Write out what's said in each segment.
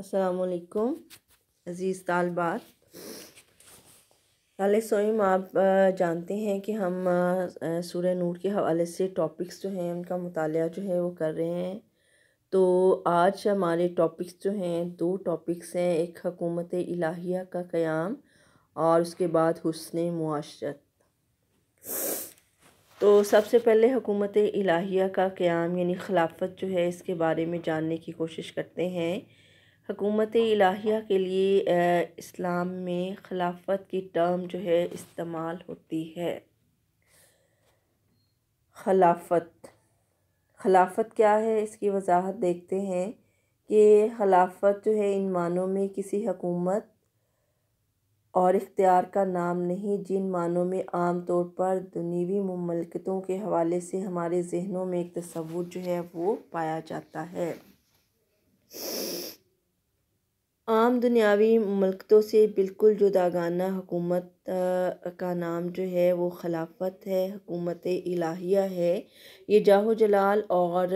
असलकुम अज़ीज़ तालबात अल सोईम आप जानते हैं कि हम सूर्य नूर के हवाले से टॉपिक्स जो हैं उनका मुताल जो है वो कर रहे हैं तो आज हमारे टॉपिक्स जो हैं दो टॉपिक्स हैं एक हकूमत इलाहिया का क़्याम और उसके बाद हुसन मुआशत तो सबसे पहले हकूमत इलाहिया का क़्याम यानी खिलाफत जो है इसके बारे में जानने की कोशिश करते हैं हकूमत इलाहिया के लिए इस्लाम में खिलाफत की टर्म जो है इस्तेमाल होती है खिलाफत खिलाफत क्या है इसकी वजाहत देखते हैं कि खिलाफत जो है इन मानों में किसी हकूमत और इख्तियार का नाम नहीं जिन मानों में आम तौर पर दुनिवी ममलकतों के हवाले से हमारे जहनों में एक तस्वूर जो है वो पाया जाता है आम दुनियावी मलकतों से बिल्कुल जुदागाना हुकूमत का नाम जो है वो खिलाफ़त है हुकूमत इलाहिया है ये जाहो जलाल और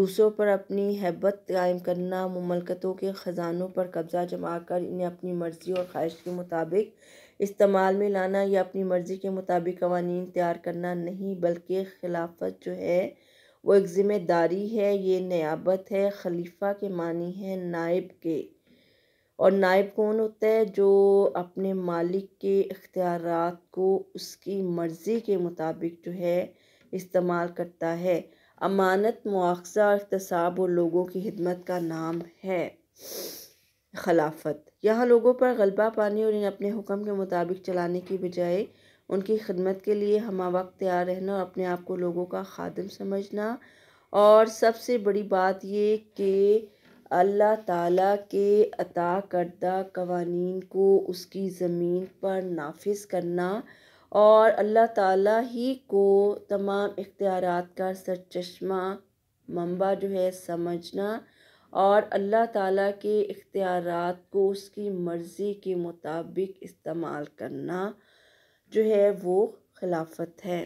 दूसरों पर अपनी हैबत कायम करना ममलकतों के ख़ज़ानों पर कब्ज़ा जमा कर इन्हें अपनी मर्ज़ी और ख्वाहिश के मुताबिक इस्तेमाल में लाना या अपनी मर्ज़ी के मुताबिक कवानीन तैयार करना नहीं बल्कि खिलाफत जो है वो एक ज़िम्मेदारी है ये नयाबत है खलीफा के मानी है नायब के और नायब कौन होता है जो अपने मालिक के अख्तियार को उसकी मर्ज़ी के मुताबिक जो है इस्तेमाल करता है अमानत मुआवजा अहतसाब और लोगों की खिदमत का नाम है खिलाफत यहाँ लोगों पर गलबा पाने और इन्हें अपने हुक्म के मुताबिक चलाने की बजाय उनकी खिदमत के लिए हम वक्त तैयार रहना और अपने आप को लोगों का खादम समझना और सबसे बड़ी बात ये कि अल्लाह ताला के अता करदा कवानीन को उसकी ज़मीन पर नाफिज करना और अल्लाह ताला ही को तमाम इख्तियार का सरचश्मा मंबा जो है समझना और अल्लाह ताला के इख्तियार को उसकी मर्ज़ी के मुताबिक इस्तेमाल करना जो है वो खिलाफत है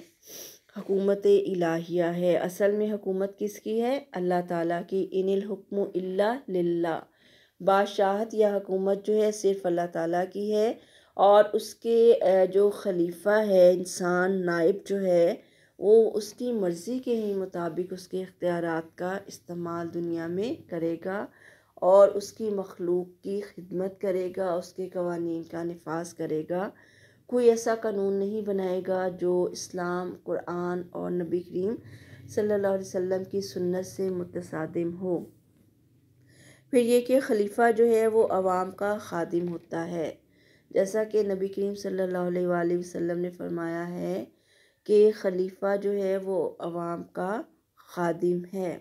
हकूमत इलाहिया है असल में हकूमत किसकी है अल्लाह ताला की इनिल हुक्म इल्ला लिल्ला बादशाहत या हकूमत जो है सिर्फ अल्लाह ताला की है और उसके जो खलीफा है इंसान नायब जो है वो उसकी मर्ज़ी के ही मुताबिक उसके इख्तियार का इस्तेमाल दुनिया में करेगा और उसकी मखलूक की खिदमत करेगा उसके कवानीन का नफाज करेगा कोई ऐसा कानून नहीं बनाएगा जो इस्लाम कुरान और नबी करीम सल्लल्लाहु अलैहि वसल्लम की सुन्नत से मुतसादिम हो फिर यह कि खलीफा जो है वो आवाम का खादिम होता है जैसा कि नबी करीम सल्लल्लाहु अलैहि वसल्लम ने फरमाया है कि खलीफा जो है वो आवाम का खादिम है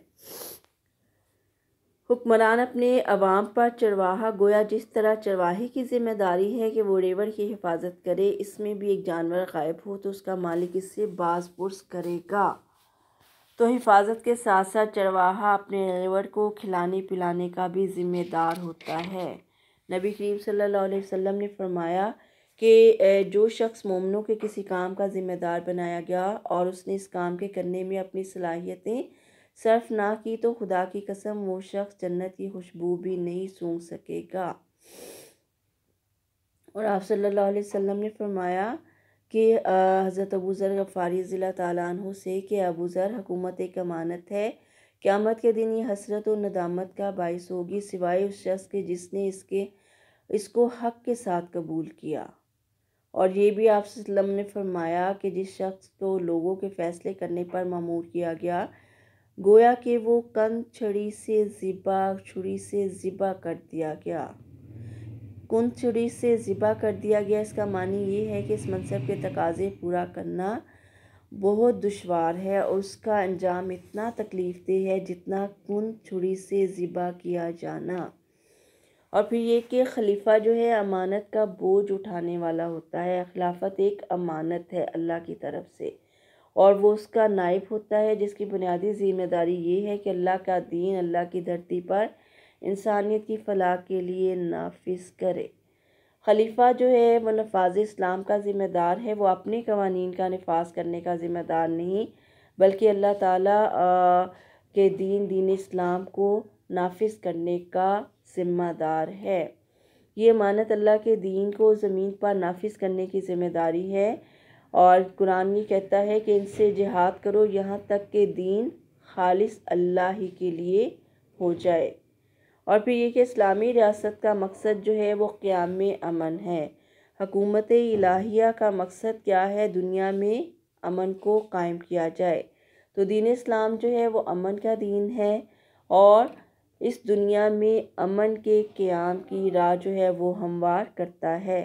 हुक्मरान अपने अवाम पर चरवाहा गोया जिस तरह चरवाहे की जिम्मेदारी है कि वो रेवर की हिफाजत करे इसमें भी एक जानवर गायब हो तो उसका मालिक इससे बाज पुरस करेगा तो हिफाजत के साथ साथ चरवाहा अपने रेवर को खिलाने पिलाने का भी ज़िम्मेदार होता है नबी करीम सल्लल्लाहु अलैहि वसल्लम ने फरमाया कि जो शख्स मोमनों के किसी काम का ज़िम्मेदार बनाया गया और उसने इस काम के करने में अपनी सलाहियतें सर्फ ना की तो खुदा की कसम वो शख्स जन्नत की खुशबू भी नहीं सूंघ सकेगा और आप सल्लल्लाहु अलैहि वसल्लम ने फरमाया कि हज़रत अबू ज़र गफ़ारी ज़िला तु से कि अबू ज़र हकूमत एक अमानत है क़्यामत के दिन ये हसरत और नदामत का बायस होगी सिवाय उस शख्स के जिसने इसके इसको हक के साथ कबूल किया और ये भी आप ने फरमाया कि जिस शख्स को लोगों के फ़ैसले करने पर मामूर किया गया गोया कि वो कंद छड़ी से ज़िबा छुरी से ज़िबा कर दिया गया कुंद छुरी से ज़िबा कर दिया गया इसका मानी ये है कि इस मनसब के तकाजे पूरा करना बहुत दुशवार है और उसका अंजाम इतना तकलीफ दे है जितना कुंद छुरी से ज़िबा किया जाना और फिर ये कि खलीफा जो है अमानत का बोझ उठाने वाला होता है खिलाफत एक अमानत है अल्लाह की तरफ से और वो उसका नाइब होता है जिसकी बुनियादी ज़िम्मेदारी ये है कि अल्लाह का दीन अल्लाह की धरती पर इंसानियत की फलाह के लिए नाफिज करे खलीफा जो है वह नफाज इस्लाम का ज़िम्मेदार है वो अपने कवानीन का नफाज करने का ज़िम्मेदार नहीं बल्कि अल्लाह ताला के दीन दीन इस्लाम को नाफिज करने का ज़िम्मेदार है ये मानत अल्लाह के दीन को ज़मीन पर नाफिज करने की ज़िम्मेदारी है और कुरान ये कहता है कि इनसे जिहाद करो यहाँ तक के दीन खालिस अल्लाह ही के लिए हो जाए और फिर ये कि इस्लामी रियासत का मकसद जो है वो क़्याम अमन है हकूमत इलाहिया का मकसद क्या है दुनिया में अमन को कायम किया जाए तो दीन इस्लाम जो है वो अमन का दीन है और इस दुनिया में अमन के क़्याम की राह जो है वो हमवार करता है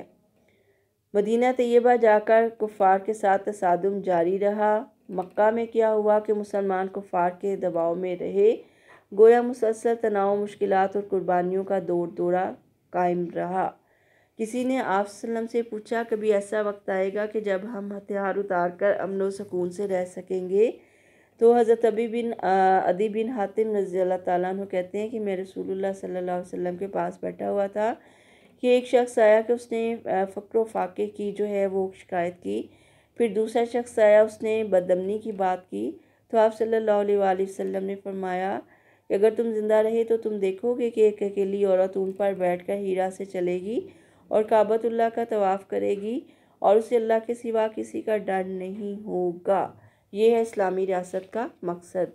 मदीना तैयबा जाकर कुफ़ार के साथ तसादम जारी रहा मक्का में क्या हुआ कि मुसलमान कुफ़ार के दबाव में रहे गोया मुसलसल तनाव मुश्किल और कुर्बानियों का दौर दौरा कायम रहा किसी ने आप से पूछा कभी ऐसा वक्त आएगा कि जब हम हथियार उतार कर अमन व सुकून से रह सकेंगे तो हज़रत अबी बिन अदी बिन हातिम रज़ी अल्लाह ताला कहते हैं कि मैं रसूलुल्लाह सल्लल्लाहु अलैहि वसल्लम के पास बैठा हुआ था कि एक शख्स आया कि उसने फ़क्र फाके की जो है वो शिकायत की फिर दूसरा शख्स आया उसने बदमनी की बात की तो आप सल्लल्लाहु अलैहि वसल्लम ने फरमाया कि अगर तुम ज़िंदा रहे तो तुम देखोगे कि एक अकेली औरत उन पर बैठ कर हीरा से चलेगी और काबतुल्ला का तवाफ़ करेगी और उसे अल्लाह के सिवा किसी का डर नहीं होगा ये है इस्लामी रियासत का मकसद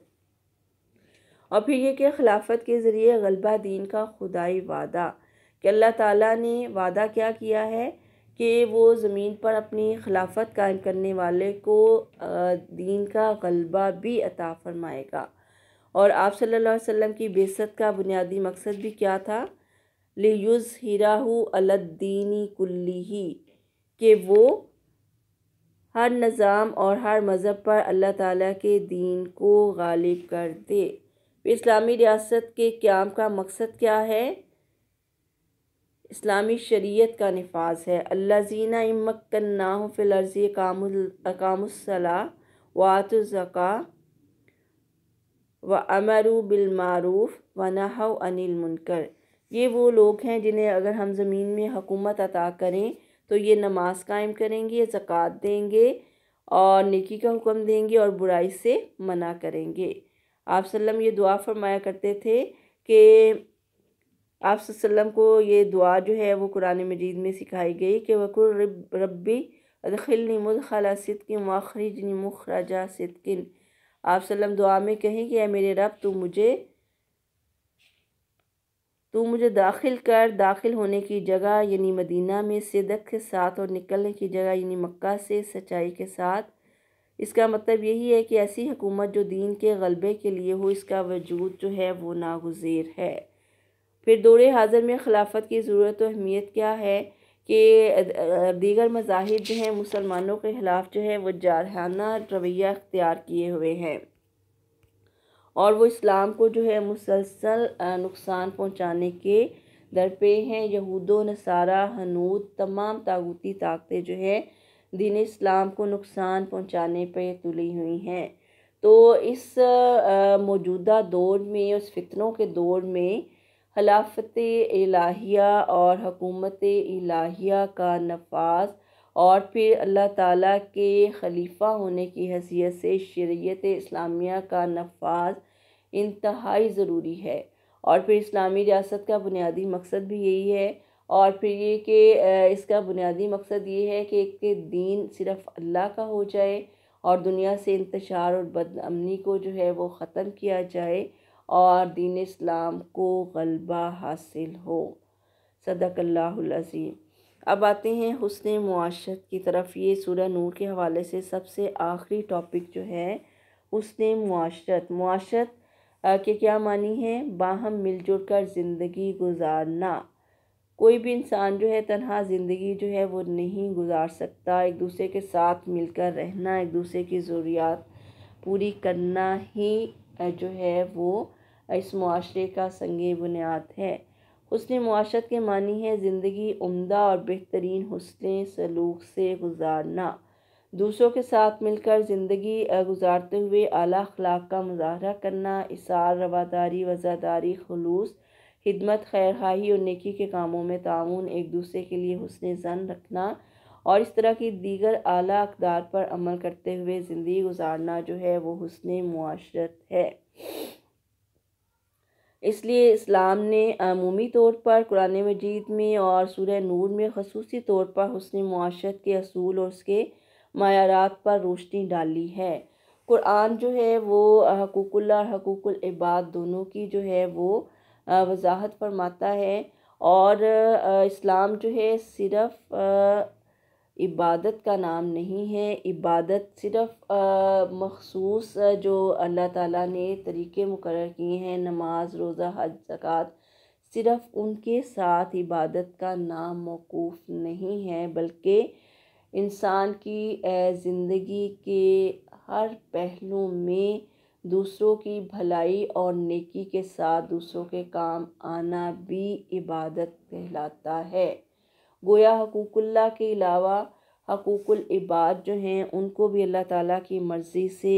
और फिर यह कि खिलाफत के ज़रिए गलबा दीन का खुदाई वादा कि अल्लाह ताला ने वादा क्या किया है कि वो ज़मीन पर अपनी खिलाफत कायम करने वाले को दीन का गलबा भी अता फरमाएगा और आप सल्लल्लाहु अलैहि वसल्लम की बेसत का बुनियादी मकसद भी क्या था लियुज युज़ अलद्दीनी कुल्ली ही कि वो हर निज़ाम और हर मज़हब पर अल्लाह ताला के दीन को गालिब कर दे इस्लामी रियासत के क्याम का मकसद क्या है इस्लामी शरीयत का नफाज है अल्लाजीना इमकन्ना फ़िलर्ज़ी अकामसला वात व अमरु बिलमारूफ़ व नहव अनिल मुनकर ये वो लोग हैं जिन्हें अगर हम ज़मीन में हुकूमत अता करें तो ये नमाज कायम करेंगे ज़क़़त देंगे और निकी का हुक्म देंगे और बुराई से मना करेंगे आप सल्लम ये दुआ फरमाया करते थे कि आप को ये दुआ जो है वो कुरान मजीद में सिखाई गई कि वकुर रब्बी अदखिलनी मुदखला सिदकिन वाखरिजनी मुखराजा सिदकिन आप दुआ में कहें कि मेरे रब तू मुझे तू मुझे दाखिल कर दाखिल होने की जगह यानी मदीना में सिदक के साथ और निकलने की जगह यानी मक्का से सच्चाई के साथ इसका मतलब यही है कि ऐसी हुकूमत जो दीन के गलबे के लिए हो इसका वजूद जो है वो नागुजेर है फिर दौरे हाज़िर में खिलाफत की ज़रूरत और अहमियत क्या है कि दीगर मज़ाहब जो हैं मुसलमानों के ख़िलाफ़ जो है वो जारहाना रवैया अख्तियार किए हुए हैं और वो इस्लाम को जो है मुसलसल नुकसान पहुँचाने के दर पे हैं यहूदो नसारा हनूद तमाम ताबूती ताकतें जो है दीन इस्लाम को नुकसान पहुँचाने पर तुली हुई हैं तो इस मौजूदा दौर में उस फितनों के दौर में खिलाफत इलाहिया और हकूमत इलाहिया का नफाज और फिर अल्लाह ताला के खलीफा होने की हैसियत से शरीयत इस्लामिया का नफाज इंतहाई ज़रूरी है और फिर इस्लामी रियासत का बुनियादी मकसद भी यही है और फिर ये कि इसका बुनियादी मकसद ये है कि एक दीन सिर्फ अल्लाह का हो जाए और दुनिया से इंतशार और बदअमनी को जो है वो ख़त्म किया जाए और दीन इस्लाम को गलबा हासिल हो सदकल्लाज़ीम अब आते हैं हुसन माशरत की तरफ ये सूर्य नूर के हवाले से सबसे आखिरी टॉपिक जो है हुसन माशरत माशरत के क्या मानी है बाहम मिलजुल कर ज़िंदगी गुजारना कोई भी इंसान जो है तनहा ज़िंदगी जो है वो नहीं गुजार सकता एक दूसरे के साथ मिलकर रहना एक दूसरे की ज़रूरियात पूरी करना ही जो है वो इस माशरे का संग बुनियाद है हसन माशरत के मानी है ज़िंदगी उम्दा और बेहतरीन हसन सलूक से गुजारना दूसरों के साथ मिलकर ज़िंदगी गुजारते हुए अली अखलाक का मुजाहरा करना इसार रवादारी वज़ादारी खलूस खिदमत खैर खाही और नेकी के कामों में ताउन एक दूसरे के लिए हसन जन रखना और इस तरह की दीगर अली अकदार पर अमल करते हुए ज़िंदगी गुजारना जो है वो हसन माशरत है इसलिए इस्लाम ने अमूमी तौर पर कुरान मजीद में और सूर्य नूर में खसूसी तौर पर हसन माशरत के असूल और उसके मैारात पर रोशनी डाली है कुरान जो है वो हकूकल्ला और हकूकुल इबाद दोनों की जो है वो वजाहत फरमाता है और इस्लाम जो है सिर्फ़ इबादत का नाम नहीं है इबादत सिर्फ मखसूस जो अल्लाह ताला ने तरीके मुकर किए हैं नमाज रोज़ा हज जक़ात सिर्फ उनके साथ इबादत का नाम मौकूफ़ नहीं है बल्कि इंसान की ज़िंदगी के हर पहलू में दूसरों की भलाई और नेकी के साथ दूसरों के काम आना भी इबादत कहलाता है गोया हकूकुल्ला के अलावा हकूकुल इबाद जो हैं उनको भी अल्लाह ताला की मर्ज़ी से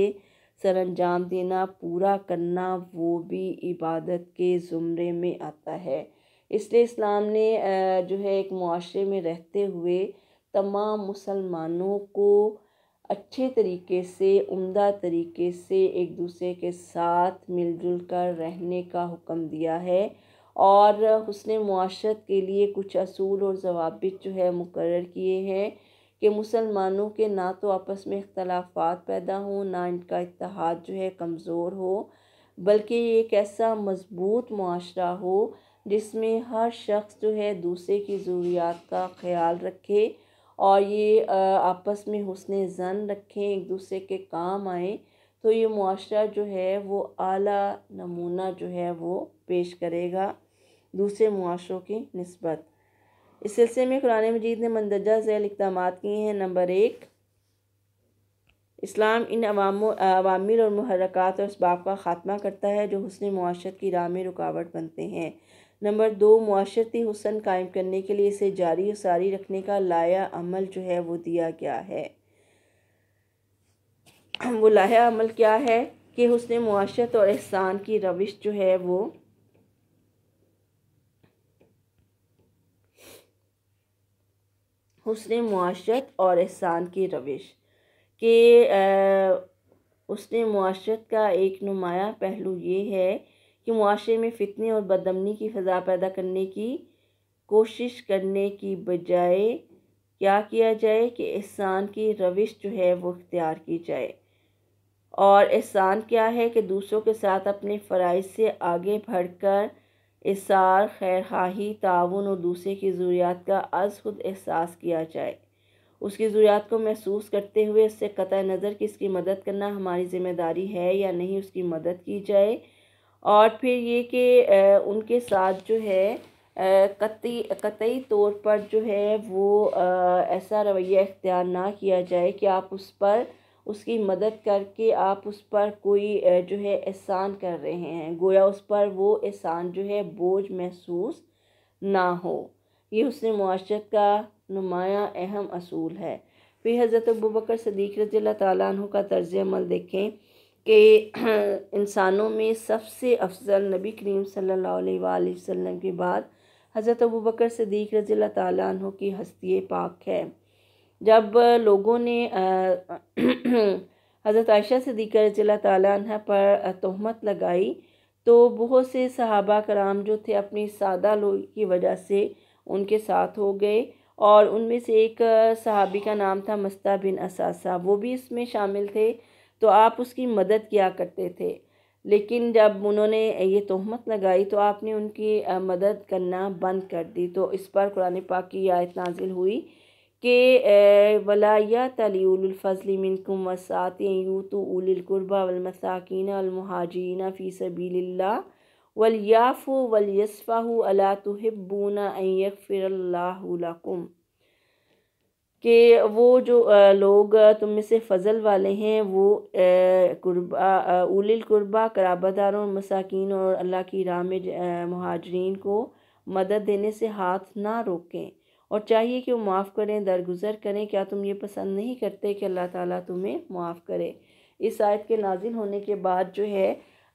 सर अंजाम देना पूरा करना वो भी इबादत के ज़ुमरे में आता है इसलिए इस्लाम ने जो है एक माशरे में रहते हुए तमाम मुसलमानों को अच्छे तरीके से उम्दा तरीके से एक दूसरे के साथ मिलजुल कर रहने का हुक्म दिया है और हसन माशरत के लिए कुछ असूल और जवाबित जो है मुकर किए हैं कि मुसलमानों के ना तो आपस में इख्तलाफात पैदा हों ना इनका इतिहाद जो है कमज़ोर हो बल्कि एक ऐसा मजबूत माशरा हो जिसमें हर शख्स जो है दूसरे की ज़रूरियात का ख्याल रखे और ये आपस में हसन जन रखें एक दूसरे के काम आए तो ये माशरा जो है वो अली नमूना जो है वो पेश करेगा दूसरे मुआशों की नस्बत इस सिलसिले में कुरान मजीद ने मंदरजा झैल इकदाम किए हैं नंबर एक इस्लाम इन अवामिल और महरक़ात और इसबाब का ख़ात्मा करता है जो हसन माशरत की राह में रुकावट बनते हैं नंबर दो माशरती हसन कायम करने के लिए इसे जारी और सारी रखने का लाया अमल जो है वो दिया गया है वो लाया अमल क्या है कि हसन माशरत और एहसान की रविश जो है वो उसने माशरत और एहसान की रविश के उसने माशरत का एक नुमाया पहलू ये है कि माशरे में फ़ितने और बदमनी की फ़जा पैदा करने की कोशिश करने की बजाय क्या किया जाए कि एहसान की रविश जो है वो इख्तियार की जाए और एहसान क्या है कि दूसरों के साथ अपने फ़राइज से आगे बढ़कर इसार खैर खाही ताउन और दूसरे की ज़रूरियात का अज़ खुद एहसास किया जाए उसकी ज़रूरियात को महसूस करते हुए इससे कत नज़र कि इसकी मदद करना हमारी ज़िम्मेदारी है या नहीं उसकी मदद की जाए और फिर ये कि उनके साथ जो है कतई कतई तौर पर जो है वो ऐसा रवैया इख्तियार ना किया जाए कि आप उस पर उसकी मदद करके आप उस पर कोई जो है एहसान कर रहे हैं गोया उस पर वो एहसान जो है बोझ महसूस ना हो ये उसने माशरत का नुमाया अहम असूल है फिर हज़रत अबूबकर सदीक रजील्ला तु का तर्ज अमल देखें कि इंसानों में सबसे अफजल नबी करीम सल्लल्लाहु अलैहि के बाद हज़रत अबूबकर बकर सदीक रजील्ला तु की हस्ती पाक है जब लोगों ने हज़रत आयशा सदीक़र तला पर तहमत लगाई तो बहुत से सहाबा कराम जो थे अपनी सादा लोग की वजह से उनके साथ हो गए और उनमें से एक सहाबी का नाम था मस्ता बिन असासा वो भी इसमें शामिल थे तो आप उसकी मदद किया करते थे लेकिन जब उन्होंने ये तहमत लगाई तो आपने उनकी मदद करना बंद कर दी तो इस पर कुरान पाक की आयत नाजिल हुई के वलाया वसात यू तो उलकुरबा वलमसाकिन अलमहाजीना फ़ी सबील्ला वलियाफ़ो वलियसफ़ा अला तहब्बूना यकफ़िरल्लाकुम कि वो जो लोग तुम में से फ़ज़ल वाले हैं वो उलकुरबा कराबादारों और मसाकिन और अल्लाह की राम महाजरीन को मदद देने से हाथ ना रोकें और चाहिए कि वो माफ़ करें दरगुजर करें क्या तुम ये पसंद नहीं करते कि अल्लाह ताला तुम्हें माफ़ करे इस आयत के नाजिल होने के बाद जो है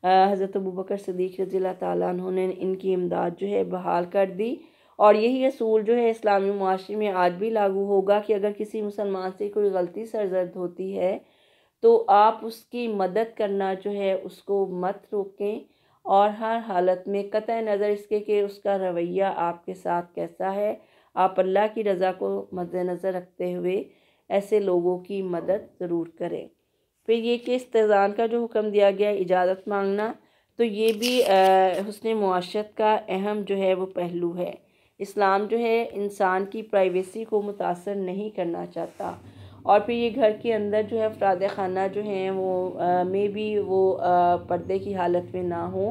हज़रत अबू बकर सदीक रज़ी ताली उन्होंने इनकी इमदाद जो है बहाल कर दी और यही असूल जो है इस्लामी माशरे में आज भी लागू होगा कि अगर किसी मुसलमान से कोई गलती सरजर्द होती है तो आप उसकी मदद करना जो है उसको मत रोकें और हर हालत में कतः नज़र इसके कि उसका रवैया आपके साथ कैसा है आप अल्लाह की रज़ा को मद्दनज़र रखते हुए ऐसे लोगों की मदद ज़रूर करें फिर ये कि इस्तेजान का जो हुक्म दिया गया इजाज़त मांगना तो ये भी हसन माशरत का अहम जो है वो पहलू है इस्लाम जो है इंसान की प्राइवेसी को मुतासर नहीं करना चाहता और फिर ये घर के अंदर जो है अफराद खाना जो हैं वो मे भी वो आ, पर्दे की हालत में ना हो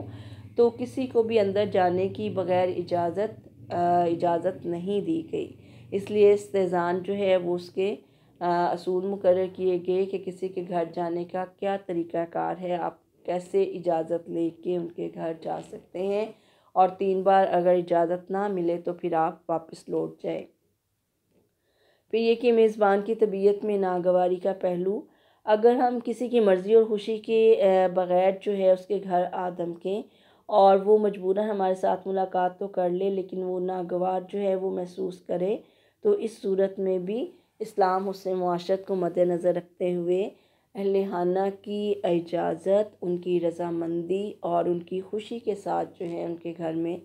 तो किसी को भी अंदर जाने की बग़ैर इजाज़त इजाज़त नहीं दी गई इसलिए इस्तेज़ान जो है वो उसके असूल मुकर किए गए कि किसी के घर जाने का क्या तरीक़ाकार है आप कैसे इजाज़त ले के उनके घर जा सकते हैं और तीन बार अगर इजाज़त ना मिले तो फिर आप वापस लौट जाए फिर ये कि मेज़बान की तबीयत में नागवारी का पहलू अगर हम किसी की मर्ज़ी और ख़ुशी के बग़ैर जो है उसके घर आ के और वो मजबूरन हमारे साथ मुलाकात तो कर ले लेकिन वो नागवार जो है वो महसूस करे तो इस सूरत में भी इस्लाम हुसन माशरत को मद्नज़र रखते हुए अहल खाना की इजाज़त उनकी रजामंदी और उनकी खुशी के साथ जो है उनके घर में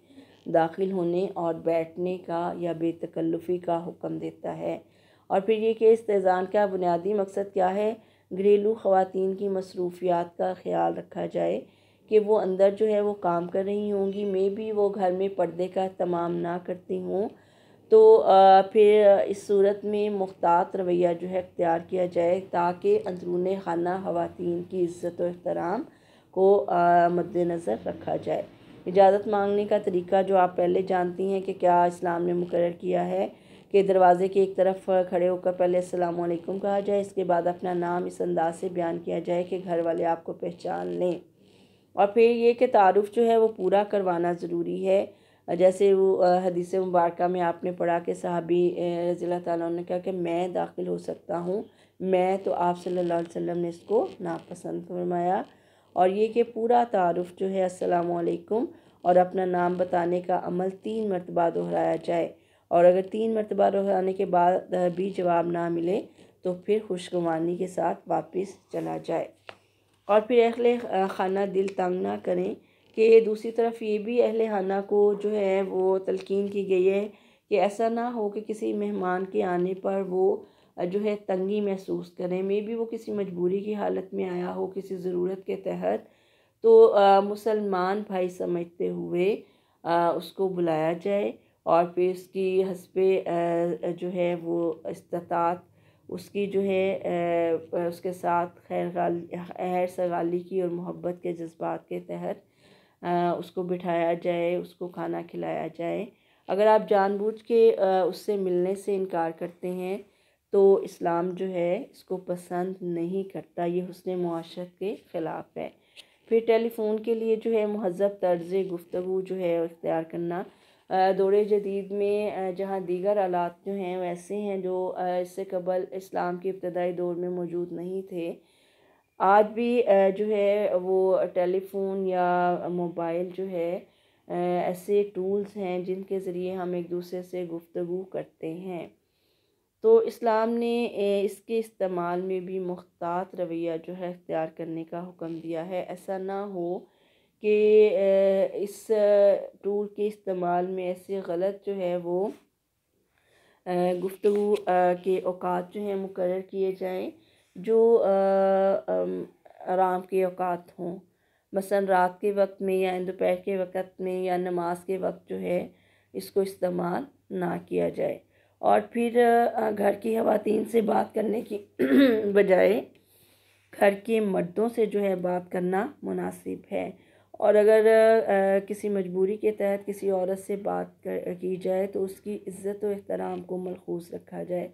दाखिल होने और बैठने का या बेतकल्लफ़ी का हुक्म देता है और फिर ये कि तेज़ान का बुनियादी मकसद क्या है घरेलू ख़वातीन की मसरूफियात का ख्याल रखा जाए कि वो अंदर जो है वो काम कर रही होंगी मे भी वो घर में पर्दे का तमाम ना करती हूँ तो फिर इस सूरत में मुख्तात रवैया जो है अख्तियार किया जाए ताकि अंदरून खाना खातन की इज़्ज़त और अहतराम को मद्दनज़र रखा जाए इजाज़त मांगने का तरीका जो आप पहले जानती हैं कि क्या इस्लाम ने मुकर किया है कि दरवाज़े के एक तरफ खड़े होकर पहले असलकम कहा जाए इसके बाद अपना नाम इस अंदाज से बयान किया जाए कि घर वाले आपको पहचान लें और फिर ये कि तारुफ़ जो है वो पूरा करवाना ज़रूरी है जैसे वो हदीस मुबारक में आपने पढ़ा कि साहबी रज़ी अल्लाह ने कहा कि मैं दाखिल हो सकता हूँ मैं तो आप सल्लल्लाहु अलैहि वसल्लम ने इसको नापसंद फरमाया और ये कि पूरा तारुफ़ जो है असलकुम और अपना नाम बताने का अमल तीन मरतबा दोहराया जाए और अगर तीन मरतबा दोहराने के बाद भी जवाब ना मिले तो फिर खुशगवानी के साथ वापस चला जाए और फिर अहल खाना दिल तंग ना करें कि दूसरी तरफ ये भी अहल खाना को जो है वो तलकिन की गई है कि ऐसा ना हो कि किसी मेहमान के आने पर वो जो है तंगी महसूस करें मे भी वो किसी मजबूरी की हालत में आया हो किसी ज़रूरत के तहत तो मुसलमान भाई समझते हुए आ, उसको बुलाया जाए और फिर उसकी हंसपे जो है वो इस्तात उसकी जो है उसके साथ खैर खैर सगाली की और मोहब्बत के जज्बात के तहत उसको बिठाया जाए उसको खाना खिलाया जाए अगर आप जानबूझ के उससे मिलने से इनकार करते हैं तो इस्लाम जो है इसको पसंद नहीं करता ये हसन माशरत के ख़िलाफ़ है फिर टेलीफोन के लिए जो है महजब तर्ज गुफ्तु जो है इख्तियार करना दौर जदीद में जहाँ दीगर आलात जो हैं वैसे हैं जो इससे कबल इस्लाम के इब्तदाई दौर में मौजूद नहीं थे आज भी जो है वो टेलीफोन या मोबाइल जो है ऐसे टूल्स हैं जिनके ज़रिए हम एक दूसरे से गुफ्तु करते हैं तो इस्लाम ने इसके इस्तेमाल में भी मुख्तात रवैया जो है अख्तियार करने का हुक्म दिया है ऐसा ना हो कि इस टूल के इस्तेमाल में ऐसे गलत जो है वो गुफ्तु के अवात जो हैं मुकर किए जाएँ जो आराम के अवात हों मसन रात के वक्त में या दोपहर के वक्त में या नमाज के वक्त जो है इसको इस्तेमाल ना किया जाए और फिर घर की खातन से बात करने की बजाय घर के मर्दों से जो है बात करना मुनासिब है और अगर आ, किसी मजबूरी के तहत किसी औरत से बात कर, की जाए तो उसकी इज़्ज़त व अहतराम को मलखूस रखा जाए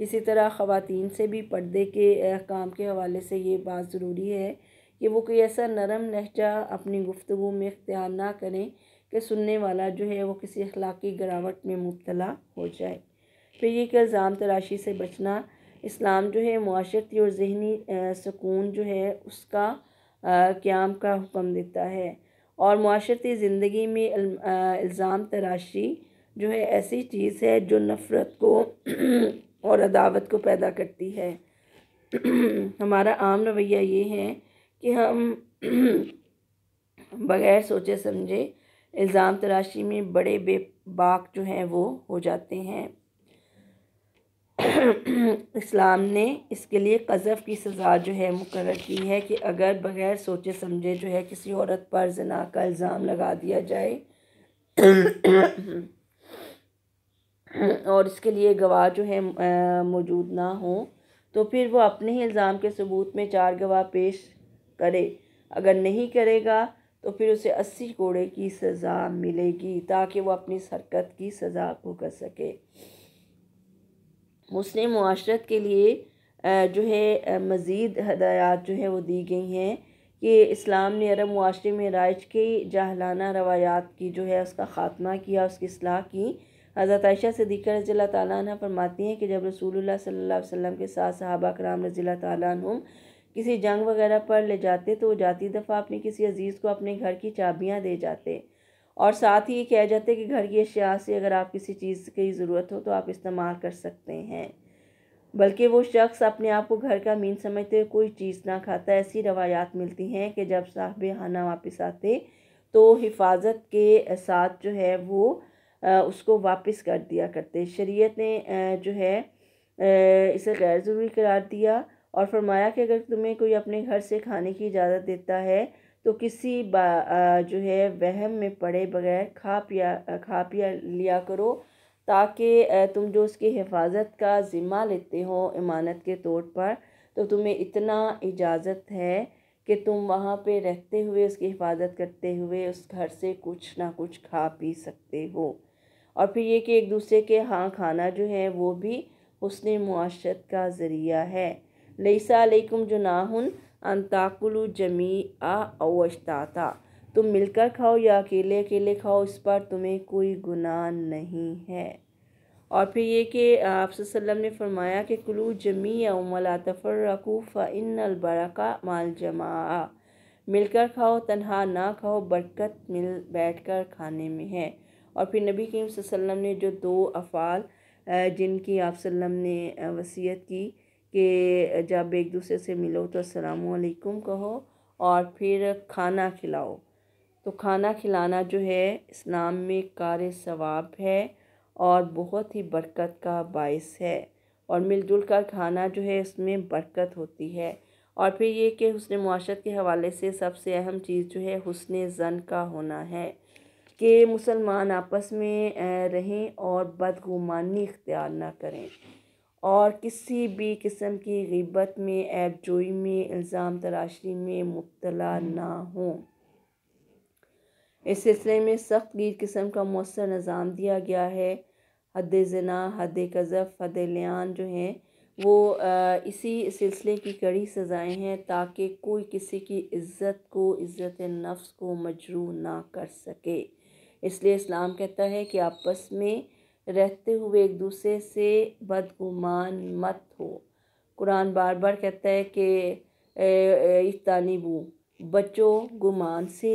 इसी तरह ख़वान से भी पर्दे के काम के हवाले से ये बात ज़रूरी है कि वो कोई ऐसा नरम लहजा अपनी गुफ्तु में इख्तियार ना करें कि सुनने वाला जो है वो किसी अखलाकी गिरावट में मुबतला हो जाए फिर ये कि इल्ज़ाम तराशी से बचना इस्लाम जो है माशरती और जहनी सुकून जो है उसका क़्याम का हुक्म देता है और माशरती ज़िंदगी में इल्ज़ाम तराशी जो है ऐसी चीज़ है जो नफ़रत को और अदावत को पैदा करती है हमारा आम रवैया ये है कि हम बग़ैर सोचे समझे इल्ज़ाम तराशी में बड़े बेबाक जो हैं वो हो जाते हैं इस्लाम ने इसके लिए कज़फ़ की सज़ा जो है मुकर की है कि अगर बग़ैर सोचे समझे जो है किसी औरत पर जना का इल्ज़ाम लगा दिया जाए और इसके लिए गवाह जो है मौजूद ना हो तो फिर वो अपने ही इल्ज़ाम के सबूत में चार गवाह पेश करे अगर नहीं करेगा तो फिर उसे अस्सी कोड़े की सज़ा मिलेगी ताकि वो अपनी हरकत की सज़ा को कर सके मुस्लिम माशरत के लिए जो है मज़ीद हदायत जो है वो दी गई हैं कि इस्लाम ने अरब माशरे में राइज के जाहलाना रवायात की जो है उसका ख़ात्मा किया उसकी असलाह की हज़रत आयशा सदीक़ा रज़ी ताली फरमाती हैं कि जब रसूलुल्लाह सल्लल्लाहु अलैहि वसल्लम के साथ सहाबा कराम रज़ी तुम किसी जंग वगैरह पर ले जाते तो वो जाती दफ़ा अपने किसी अज़ीज़ को अपने घर की चाबियाँ दे जाते और साथ ही ये कह जाता है कि घर की अशिया से अगर आप किसी चीज़ की ज़रूरत हो तो आप इस्तेमाल कर सकते हैं बल्कि वो शख्स अपने आप को घर का मीन समझते हुए कोई चीज़ ना खाता ऐसी रवायात मिलती हैं कि जब साहब खाना वापस आते तो हिफाजत के साथ जो है वो उसको वापस कर दिया करते शरीयत ने जो है इसे गैर ज़रूरी करार दिया और फरमाया कि अगर तुम्हें कोई अपने घर से खाने की इजाज़त देता है तो किसी बा जो है वहम में पड़े बगैर खा पिया खा पिया लिया करो ताकि तुम जो उसकी हिफाजत का ज़िम्मा लेते हो इमानत के तौर पर तो तुम्हें इतना इजाज़त है कि तुम वहाँ पे रहते हुए उसकी हिफाजत करते हुए उस घर से कुछ ना कुछ खा पी सकते हो और फिर ये कि एक दूसरे के हाँ खाना जो है वो भी उसने मुआशत का ज़रिया है लईसा ना जुनाहुन अंताकुलु जमी आ था तुम मिलकर खाओ या अकेले अकेले खाओ इस पर तुम्हें कोई गुनाह नहीं है और फिर ये कि आप ने फरमाया कि कुलू जमी अमला तफरकू अलबर अलबरका माल जमा मिलकर खाओ तन्हा ना खाओ बरकत मिल बैठकर खाने में है और फिर नबी करीम ने जो दो अफ़ाल जिनकी आप ने वसीयत की कि जब एक दूसरे से मिलो तो असलकुम कहो और फिर खाना खिलाओ तो खाना खिलाना जो है इस्लाम में कार सवाब है और बहुत ही बरकत का बायस है और मिलजुल कर खाना जो है उसमें बरकत होती है और फिर ये कि हसन माशरत के हवाले से सबसे अहम चीज़ जो है हसन जन का होना है कि मुसलमान आपस में रहें और बदगुमानी इख्तियार ना करें और किसी भी किस्म की गिबत में ऐप जोई में इल्ज़ाम तराशी में मुबला ना हों इस सिलसिले में सख्त गिर किस्म का मौसर निज़ाम दिया गया है हद जना हद कज़फ़ हद लियान जो हैं वो इसी सिलसिले की कड़ी सज़ाएँ हैं ताकि कोई किसी की इज़्ज़त को इज़्ज़त नफ्स को मजरू ना कर सके इसलिए इस्लाम कहता है कि आपस में रहते हुए एक दूसरे से बदगुमान मत हो कुरान बार बार कहता है कि इतानिबू बचो गुमान से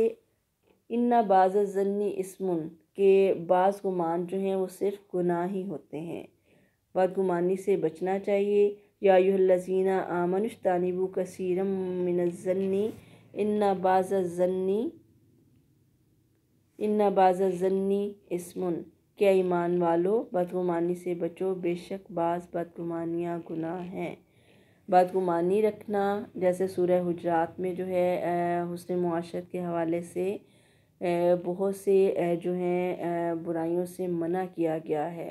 इन्ना बाज़ जन्नी इसमन के बाज़ गुमान जो हैं वो सिर्फ गुनाह ही होते हैं बदगुमानी से बचना चाहिए यायुल्लजीना आमन तानिबू कसीरम मिनजन्नी इन्ना बाज़ जन्नी इन्ना बाज़ जन्नी इसमन क्या ईमान वालों बदगुमानी से बचो बेशक बाज़ बदगुमानियाँ गुनाह हैं बदगुमानी रखना जैसे सूर्य हुजरात में जो है हसन माशरत के हवाले से बहुत से जो हैं बुराइयों से मना किया गया है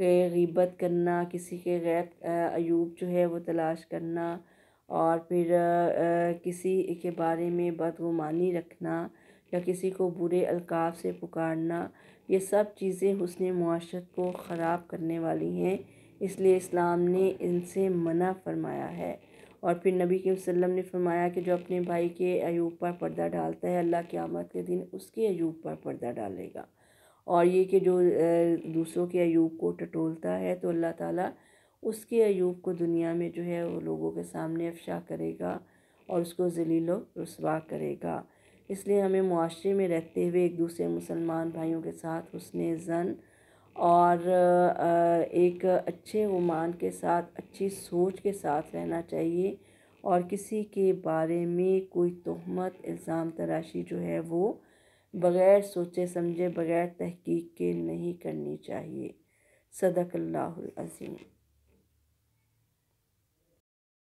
गीबत करना किसी के गैर अयूब जो है वो तलाश करना और फिर किसी के बारे में बदगुमानी रखना या किसी को बुरे अलकाब से पुकारना ये सब चीज़ें हसन माशरत को ख़राब करने वाली हैं इसलिए इस्लाम ने इनसे मना फरमाया है और फिर नबी के वसल्लम ने फरमाया कि जो अपने भाई के अयूब पर पर्दा डालता है अल्लाह क़्यामत के दिन उसके अयूब पर पर्दा डालेगा और ये कि जो दूसरों के अयूब को टटोलता है तो अल्लाह ताला उसके अयूब को दुनिया में जो है वो लोगों के सामने अफशा करेगा और उसको जलीलो रसवा करेगा इसलिए हमें माशरे में रहते हुए एक दूसरे मुसलमान भाइयों के साथ उसने जन और एक अच्छे वमान के साथ अच्छी सोच के साथ रहना चाहिए और किसी के बारे में कोई तहमत इल्ज़ाम तराशी जो है वो बग़ैर सोचे समझे बग़ैर तहकीक के नहीं करनी चाहिए सदक अल्लाह अज़ीम